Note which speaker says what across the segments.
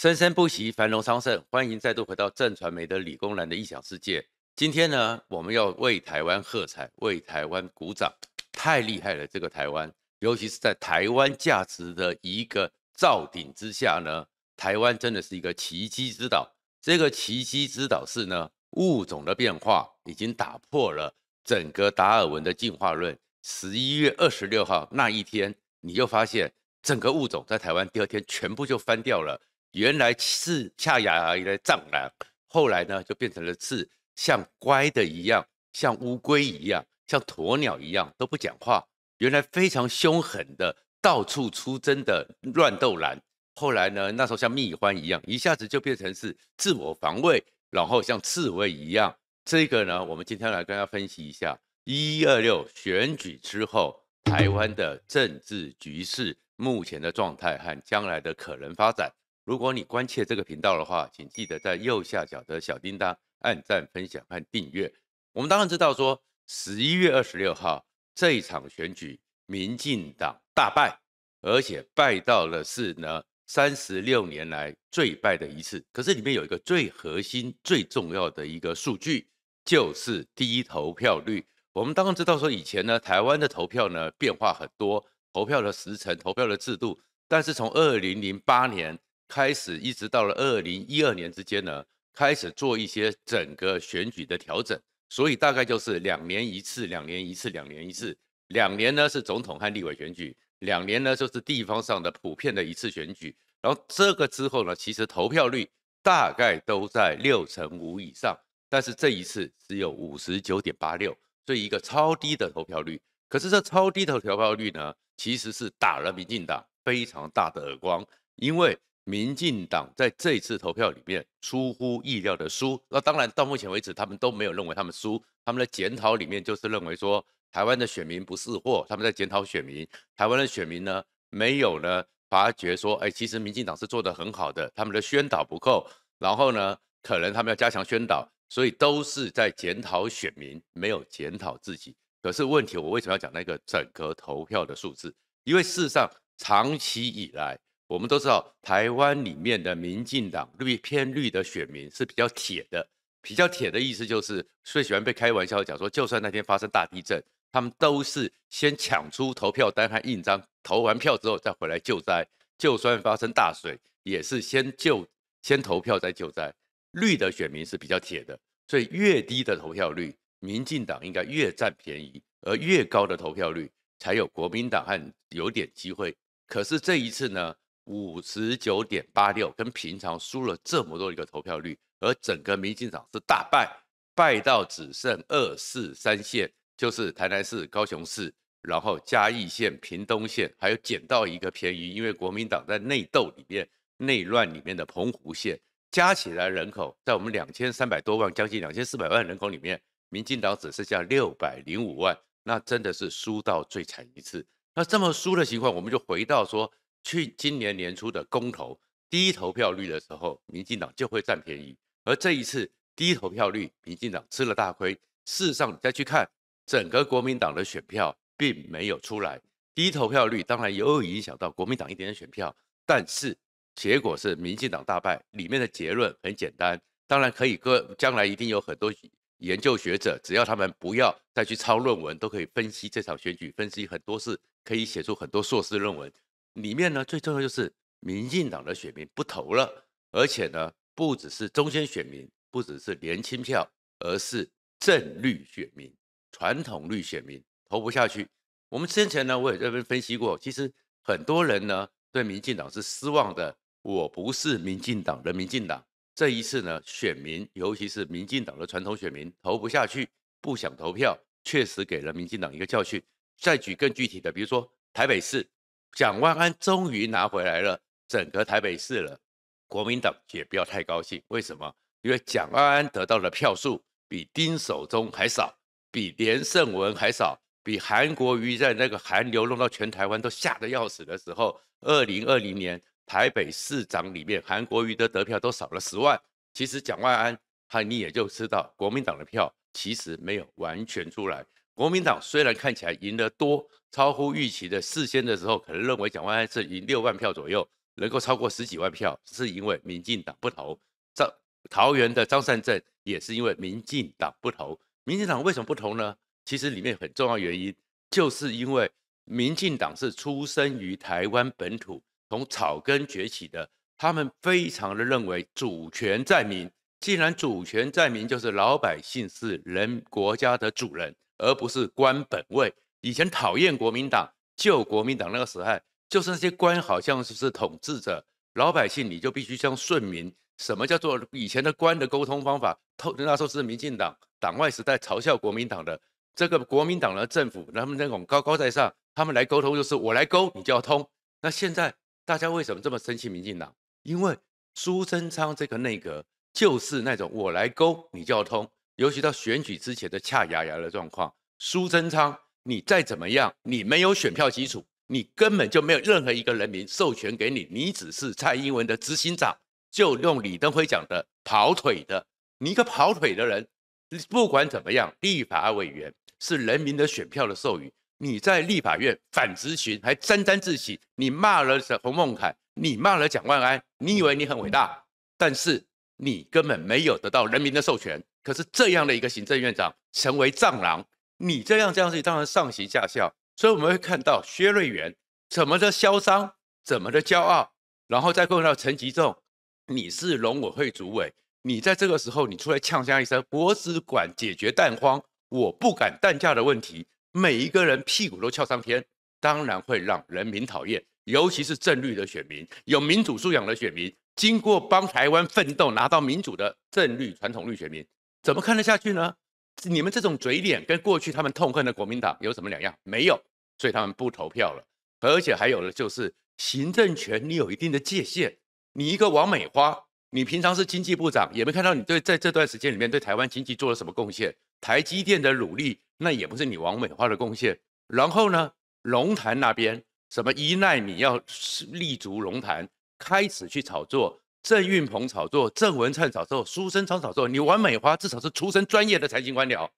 Speaker 1: 生生不息，繁荣昌盛。欢迎再度回到正传媒的李工然的异想世界。今天呢，我们要为台湾喝彩，为台湾鼓掌。太厉害了，这个台湾，尤其是在台湾价值的一个造顶之下呢，台湾真的是一个奇迹之岛。这个奇迹之岛是呢，物种的变化已经打破了整个达尔文的进化论。十一月二十六号那一天，你就发现整个物种在台湾，第二天全部就翻掉了。原来是恰雅一样的藏蓝，后来呢就变成了是像乖的一样，像乌龟一样，像鸵鸟一样都不讲话。原来非常凶狠的到处出征的乱斗男。后来呢那时候像蜜獾一样，一下子就变成是自我防卫，然后像刺猬一样。这个呢，我们今天来跟大家分析一下一一二六选举之后台湾的政治局势目前的状态和将来的可能发展。如果你关切这个频道的话，请记得在右下角的小叮当按赞、分享和订阅。我们当然知道说十一月二十六号这一场选举，民进党大败，而且败到了是呢三十六年来最败的一次。可是里面有一个最核心、最重要的一个数据，就是低投票率。我们当然知道说以前呢，台湾的投票呢变化很多，投票的时辰、投票的制度，但是从二零零八年。开始一直到了二零一二年之间呢，开始做一些整个选举的调整，所以大概就是两年一次，两年一次，两年一次，两年呢是总统和立委选举，两年呢就是地方上的普遍的一次选举。然后这个之后呢，其实投票率大概都在六成五以上，但是这一次只有五十九点八六，所以一个超低的投票率。可是这超低的投票率呢，其实是打了民进党非常大的耳光，因为。民进党在这一次投票里面出乎意料的输，那当然到目前为止他们都没有认为他们输，他们的检讨里面就是认为说台湾的选民不是货，他们在检讨选民，台湾的选民呢没有呢发觉说，哎，其实民进党是做得很好的，他们的宣导不够，然后呢可能他们要加强宣导，所以都是在检讨选民，没有检讨自己。可是问题我为什么要讲那个整个投票的数字？因为事实上长期以来。我们都知道，台湾里面的民进党绿偏绿的选民是比较铁的，比较铁的意思就是，最喜欢被开玩笑讲说，就算那天发生大地震，他们都是先抢出投票单和印章，投完票之后再回来救灾；就算发生大水，也是先救先投票再救灾。绿的选民是比较铁的，所以越低的投票率，民进党应该越占便宜，而越高的投票率，才有国民党和有点机会。可是这一次呢？五十九点八六，跟平常输了这么多一个投票率，而整个民进党是大败，败到只剩二四三线，就是台南市、高雄市，然后嘉义县、屏东县，还有捡到一个便宜，因为国民党在内斗里面、内乱里面的澎湖县，加起来人口在我们两千三百多万，将近两千四百万人口里面，民进党只剩下六百零五万，那真的是输到最惨一次。那这么输的情况，我们就回到说。去今年年初的公投低投票率的时候，民进党就会占便宜。而这一次低投票率，民进党吃了大亏。事实上，再去看整个国民党的选票并没有出来，低投票率当然也有影响到国民党一点点选票，但是结果是民进党大败。里面的结论很简单，当然可以，哥将来一定有很多研究学者，只要他们不要再去抄论文，都可以分析这场选举，分析很多事，可以写出很多硕士论文。里面呢，最重要就是民进党的选民不投了，而且呢，不只是中间选民，不只是年轻票，而是正绿选民、传统绿选民投不下去。我们先前呢，我也这边分析过，其实很多人呢对民进党是失望的，我不是民进党的民进党。这一次呢，选民，尤其是民进党的传统选民投不下去，不想投票，确实给了民进党一个教训。再举更具体的，比如说台北市。蒋万安终于拿回来了整个台北市了，国民党也不要太高兴，为什么？因为蒋万安得到的票数比丁守中还少，比连胜文还少，比韩国瑜在那个韩流弄到全台湾都吓得要死的时候，二零二零年台北市长里面韩国瑜的得票都少了十万。其实蒋万安他你也就知道，国民党的票其实没有完全出来。国民党虽然看起来赢得多，超乎预期的。事先的时候，可能认为蒋万安是赢六万票左右，能够超过十几万票，是因为民进党不投。张桃园的张善政也是因为民进党不投。民进党为什么不投呢？其实里面很重要原因，就是因为民进党是出生于台湾本土，从草根崛起的，他们非常的认为主权在民。既然主权在民，就是老百姓是人国家的主人。而不是官本位。以前讨厌国民党，救国民党那个时代，就是那些官好像是是统治者，老百姓你就必须像顺民。什么叫做以前的官的沟通方法？那时候是民进党党外时代，嘲笑国民党的这个国民党的政府他们那种高高在上，他们来沟通就是我来沟，你就要通。那现在大家为什么这么生气？民进党，因为苏贞昌这个内阁就是那种我来沟，你就要通。尤其到选举之前的恰牙牙的状况，苏贞昌，你再怎么样，你没有选票基础，你根本就没有任何一个人民授权给你，你只是蔡英文的执行长。就用李登辉讲的，跑腿的，你一个跑腿的人，不管怎么样，立法委员是人民的选票的授予，你在立法院反执行，还沾沾自喜，你骂了洪孟楷，你骂了蒋万安，你以为你很伟大，但是你根本没有得到人民的授权。可是这样的一个行政院长成为蟑狼，你这样这样子当然上行下效，所以我们会看到薛瑞元怎么的嚣张，怎么的骄傲，然后再过到陈吉仲，你是农委会主委，你在这个时候你出来呛呛一声，我只管解决弹荒，我不管蛋价的问题，每一个人屁股都翘上天，当然会让人民讨厌，尤其是正绿的选民，有民主素养的选民，经过帮台湾奋斗拿到民主的正绿传统绿选民。怎么看得下去呢？你们这种嘴脸跟过去他们痛恨的国民党有什么两样？没有，所以他们不投票了。而且还有的就是行政权你有一定的界限。你一个王美花，你平常是经济部长，也没看到你对在这段时间里面对台湾经济做了什么贡献。台积电的努力那也不是你王美花的贡献。然后呢，龙潭那边什么依赖你要立足龙潭，开始去炒作。郑运鹏炒作，郑文灿炒作，苏生昌炒作，你王美花至少是出身专业的财经官僚，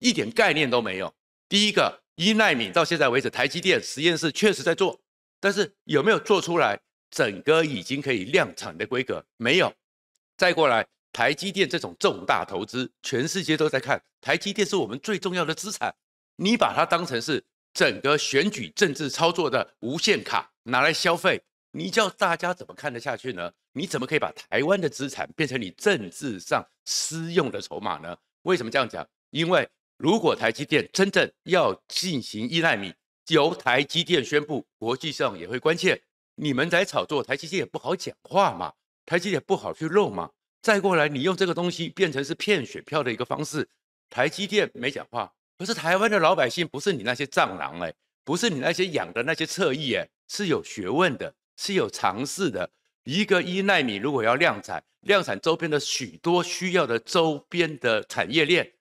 Speaker 1: 一点概念都没有。第一个，依赖敏到现在为止，台积电实验室确实在做，但是有没有做出来整个已经可以量产的规格？没有。再过来，台积电这种重大投资，全世界都在看，台积电是我们最重要的资产，你把它当成是整个选举政治操作的无限卡拿来消费。你叫大家怎么看得下去呢？你怎么可以把台湾的资产变成你政治上私用的筹码呢？为什么这样讲？因为如果台积电真正要进行依赖米，由台积电宣布，国际上也会关切。你们在炒作台积电也不好讲话嘛？台积电不好去漏嘛？再过来，你用这个东西变成是骗选票的一个方式，台积电没讲话，可是台湾的老百姓不是你那些蟑螂哎，不是你那些养的那些侧翼哎，是有学问的。是有尝试的，一个一纳米如果要量产，量产周边的许多需要的周边的产业链，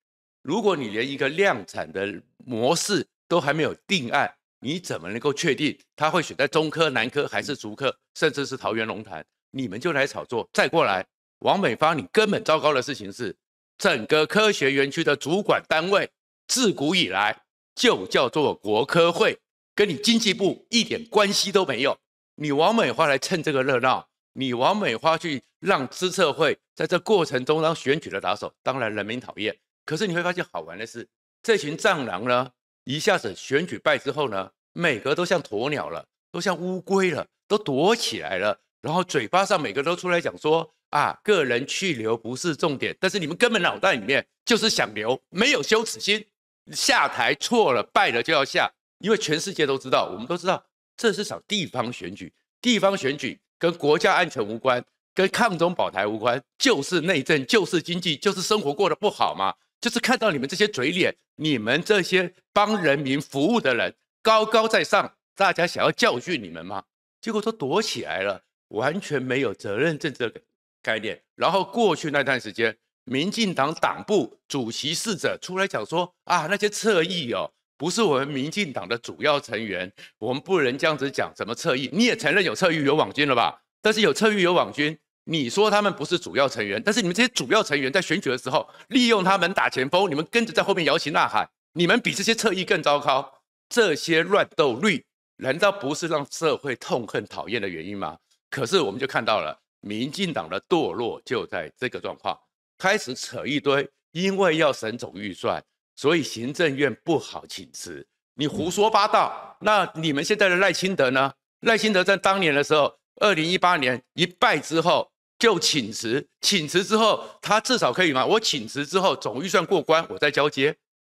Speaker 1: 如果你连一个量产的模式都还没有定案，你怎么能够确定它会选在中科南科还是竹科，甚至是桃园龙潭？你们就来炒作，再过来，王美芳，你根本糟糕的事情是，整个科学园区的主管单位自古以来就叫做国科会，跟你经济部一点关系都没有。你王美花来蹭这个热闹，你王美花去让支策会在这过程中当选举的打手，当然人民讨厌。可是你会发现好玩的是，这群藏狼呢，一下子选举败之后呢，每个都像鸵鸟了，都像乌龟了，都躲起来了。然后嘴巴上每个都出来讲说啊，个人去留不是重点，但是你们根本脑袋里面就是想留，没有羞耻心，下台错了败了就要下，因为全世界都知道，我们都知道。这是场地方选举，地方选举跟国家安全无关，跟抗中保台无关，就是内政，就是经济，就是生活过得不好嘛。就是看到你们这些嘴脸，你们这些帮人民服务的人高高在上，大家想要教训你们吗？结果都躲起来了，完全没有责任政治的概念。然后过去那段时间，民进党党部主席试者出来讲说啊，那些侧翼哦。不是我们民进党的主要成员，我们不能这样子讲什么侧翼。你也承认有侧翼、有网军了吧？但是有侧翼、有网军，你说他们不是主要成员，但是你们这些主要成员在选举的时候利用他们打前锋，你们跟着在后面摇旗呐喊，你们比这些侧翼更糟糕。这些乱斗率难道不是让社会痛恨、讨厌的原因吗？可是我们就看到了民进党的堕落就在这个状况，开始扯一堆，因为要省总预算。所以行政院不好请辞，你胡说八道。那你们现在的赖清德呢？赖清德在当年的时候，二零一八年一败之后就请辞，请辞之后他至少可以吗？我请辞之后总预算过关，我再交接，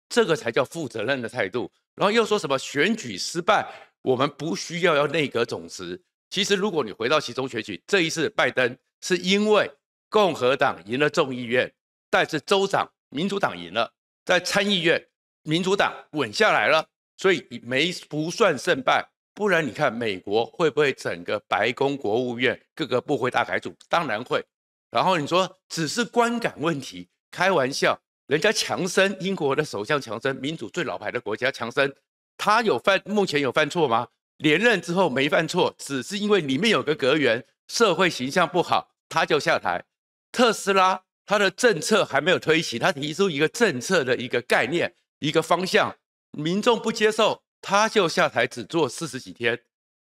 Speaker 1: 这个才叫负责任的态度。然后又说什么选举失败，我们不需要要内阁总辞。其实如果你回到其中选举，这一次拜登是因为共和党赢了众议院，但是州长民主党赢了。在参议院，民主党稳下来了，所以没不算胜败。不然你看美国会不会整个白宫、国务院各个部会大改组？当然会。然后你说只是观感问题，开玩笑，人家强生，英国的首相强生，民主最老牌的国家，强生，他有犯目前有犯错吗？连任之后没犯错，只是因为里面有个阁员社会形象不好，他就下台。特斯拉。他的政策还没有推行，他提出一个政策的一个概念、一个方向，民众不接受，他就下台，只做四十几天。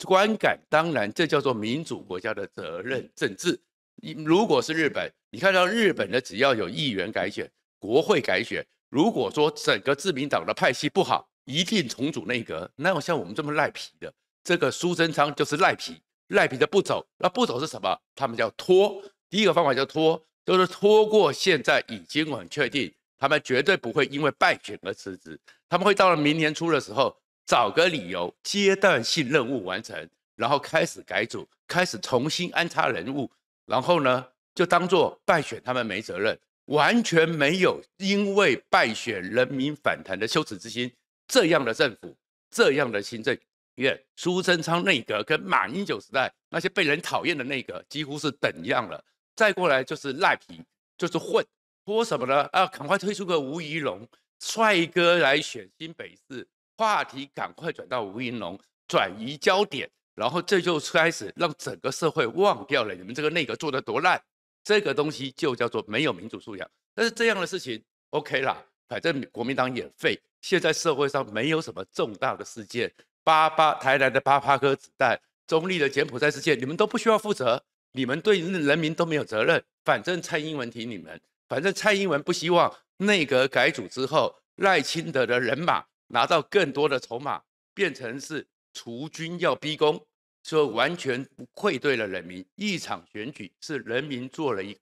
Speaker 1: 观感当然，这叫做民主国家的责任政治。你如果是日本，你看到日本的只要有议员改选、国会改选，如果说整个自民党的派系不好，一定重组内阁。那像我们这么赖皮的，这个苏贞昌就是赖皮，赖皮的不走。那不走是什么？他们叫拖。第一个方法叫拖。都是拖过，现在已经很确定，他们绝对不会因为败选而辞职。他们会到了明年初的时候，找个理由阶段性任务完成，然后开始改组，开始重新安插人物，然后呢，就当做败选他们没责任，完全没有因为败选人民反弹的羞耻之心。这样的政府，这样的行政院，苏贞昌内阁跟马英九时代那些被人讨厌的内阁，几乎是等样了。再过来就是赖皮，就是混，播什么呢？啊，赶快推出个吴怡龙帅哥来选新北市话题，赶快转到吴怡龙，转移焦点，然后这就开始让整个社会忘掉了你们这个内阁做的多烂，这个东西就叫做没有民主素养。但是这样的事情 OK 啦，反正国民党也废，现在社会上没有什么重大的事件，八八台南的八八颗子弹、中立的柬埔寨事件，你们都不需要负责。你们对人民都没有责任，反正蔡英文提你们，反正蔡英文不希望内阁改组之后，赖清德的人马拿到更多的筹码，变成是除军要逼宫，说完全不愧对了人民。一场选举是人民做了一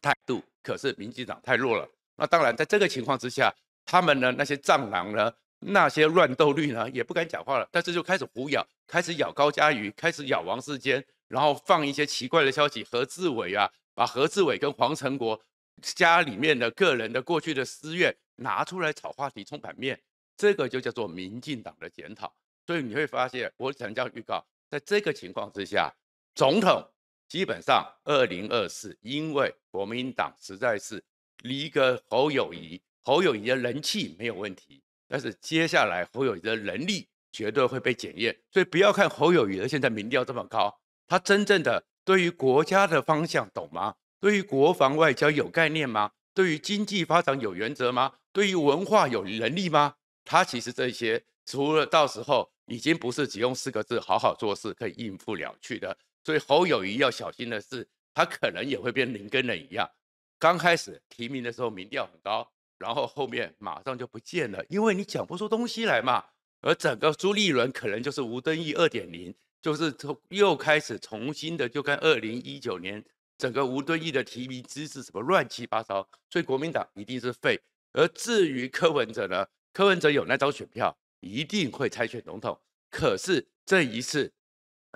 Speaker 1: 态度，可是民进党太弱了。那当然，在这个情况之下，他们呢那些蟑狼呢那些乱斗绿呢也不敢讲话了，但是就开始胡咬，开始咬高嘉瑜，开始咬王世坚。然后放一些奇怪的消息，何志伟啊，把何志伟跟黄成国家里面的个人的过去的私怨拿出来炒话题、充版面，这个就叫做民进党的检讨。所以你会发现，我这样预告，在这个情况之下，总统基本上二零二四，因为国民党实在是离歌侯友谊，侯友谊的人气没有问题，但是接下来侯友谊的能力绝对会被检验。所以不要看侯友谊的现在民调这么高。他真正的对于国家的方向懂吗？对于国防外交有概念吗？对于经济发展有原则吗？对于文化有能力吗？他其实这些除了到时候已经不是只用四个字“好好做事”可以应付了去的。所以侯友谊要小心的是，他可能也会变林根人一样，刚开始提名的时候民调很高，然后后面马上就不见了，因为你讲不出东西来嘛。而整个朱立伦可能就是吴敦义二点零。就是从又开始重新的，就跟二零一九年整个吴敦义的提名机制什么乱七八糟，所以国民党一定是废。而至于柯文哲呢，柯文哲有那张选票，一定会参选总统。可是这一次，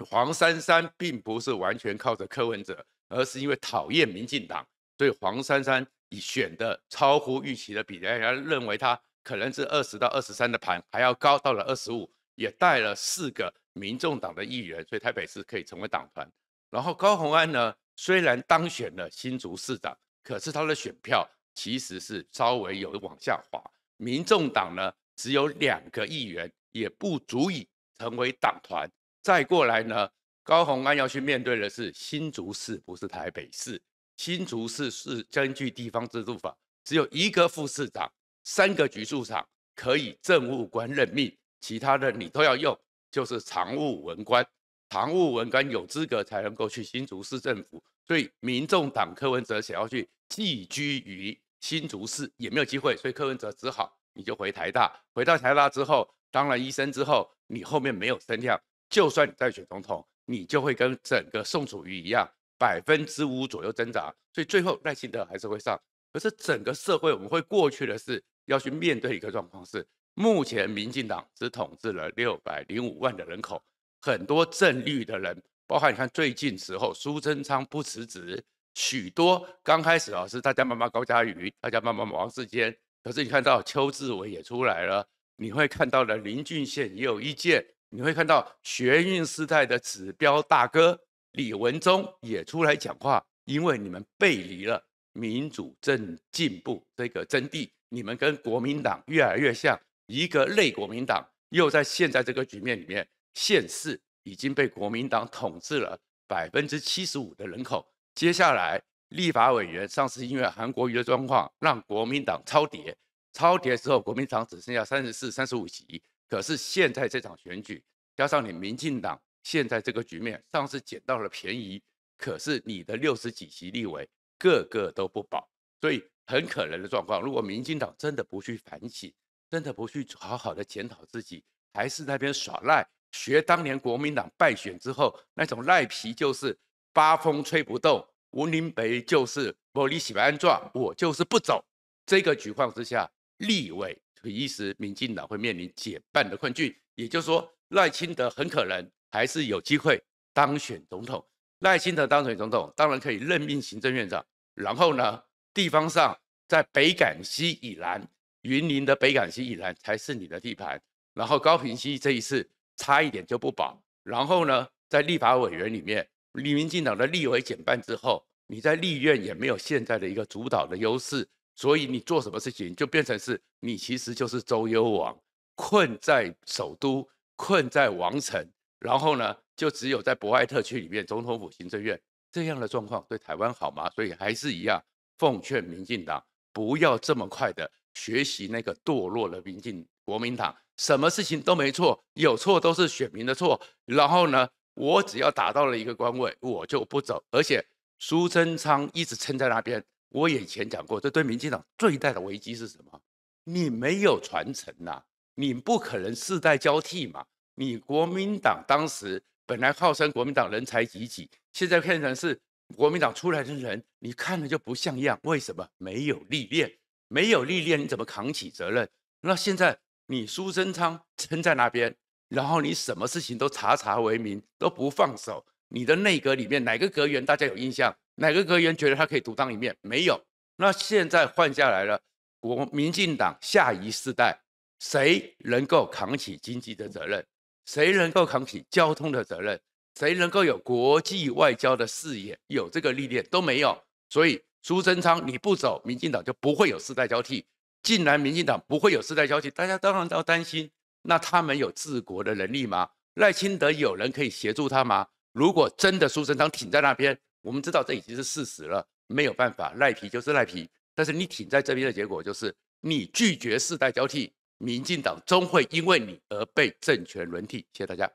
Speaker 1: 黄珊珊并不是完全靠着柯文哲，而是因为讨厌民进党，所以黄珊珊以选的超乎预期的比例，认为他可能是二十到二十三的盘还要高，到了二十五，也带了四个。民众党的议员，所以台北市可以成为党团。然后高虹安呢，虽然当选了新竹市长，可是他的选票其实是稍微有往下滑。民众党呢只有两个议员，也不足以成为党团。再过来呢，高虹安要去面对的是新竹市，不是台北市。新竹市是根据地方制度法，只有一个副市长，三个局处长可以政务官任命，其他的你都要用。就是常务文官，常务文官有资格才能够去新竹市政府，所以民众党柯文哲想要去寄居于新竹市也没有机会，所以柯文哲只好你就回台大，回到台大之后当了医生之后，你后面没有声量，就算你再选总统，你就会跟整个宋楚瑜一样，百分之五左右增长，所以最后赖清德还是会上，可是整个社会我们会过去的是要去面对一个状况是。目前，民进党只统治了六百零五万的人口，很多正绿的人，包括你看最近时候，苏贞昌不辞职，许多刚开始啊，是大家妈妈高嘉瑜，大家妈妈王世坚，可是你看到邱志伟也出来了，你会看到了林俊宪也有意见，你会看到学运时代的指标大哥李文忠也出来讲话，因为你们背离了民主正进步这个真谛，你们跟国民党越来越像。一个内国民党又在现在这个局面里面，县市已经被国民党统治了百分之七十五的人口。接下来，立法委员上次因为韩国瑜的状况，让国民党超跌，超跌之后，国民党只剩下三十四、三十五席。可是现在这场选举，加上你民进党现在这个局面，上次捡到了便宜，可是你的六十几席立委个个都不保，所以很可能的状况，如果民进党真的不去反省。真的不去好好的检讨自己，还是那边耍赖，学当年国民党败选之后那种赖皮，就是八风吹不动，吴林北就是玻璃洗白安状，我就是不走。这个情况之下，立委一时民进党会面临解半的困局，也就是说赖清德很可能还是有机会当选总统。赖清德当选总统，当然可以任命行政院长，然后呢，地方上在北港西以南。云林的北港溪以南才是你的地盘，然后高平溪这一次差一点就不保。然后呢，在立法委员里面，你民进党的立委减半之后，你在立院也没有现在的一个主导的优势，所以你做什么事情就变成是你其实就是周幽王困在首都，困在王城，然后呢，就只有在博爱特区里面总统府、行政院这样的状况对台湾好吗？所以还是一样奉劝民进党不要这么快的。学习那个堕落的民进国民党，什么事情都没错，有错都是选民的错。然后呢，我只要达到了一个官位，我就不走。而且苏贞昌一直撑在那边。我以前讲过，这对民进党最大的危机是什么？你没有传承呐，你不可能世代交替嘛。你国民党当时本来号称国民党人才济济，现在变成是国民党出来的人，你看了就不像样。为什么没有历练？没有历练，你怎么扛起责任？那现在你苏贞昌 撑在那边，然后你什么事情都查查为民，都不放手。你的内阁里面哪个阁员大家有印象？哪个阁员觉得他可以独当一面？没有。那现在换下来了，国民党下一世代，谁能够扛起经济的责任？谁能够扛起交通的责任？谁能够有国际外交的视野？有这个历练都没有。所以。苏贞昌，你不走，民进党就不会有世代交替；既然民进党不会有世代交替。大家当然要担心，那他们有治国的能力吗？赖清德有人可以协助他吗？如果真的苏贞昌挺在那边，我们知道这已经是事实了，没有办法，赖皮就是赖皮。但是你挺在这边的结果就是，你拒绝世代交替，民进党终会因为你而被政权轮替。谢谢大家。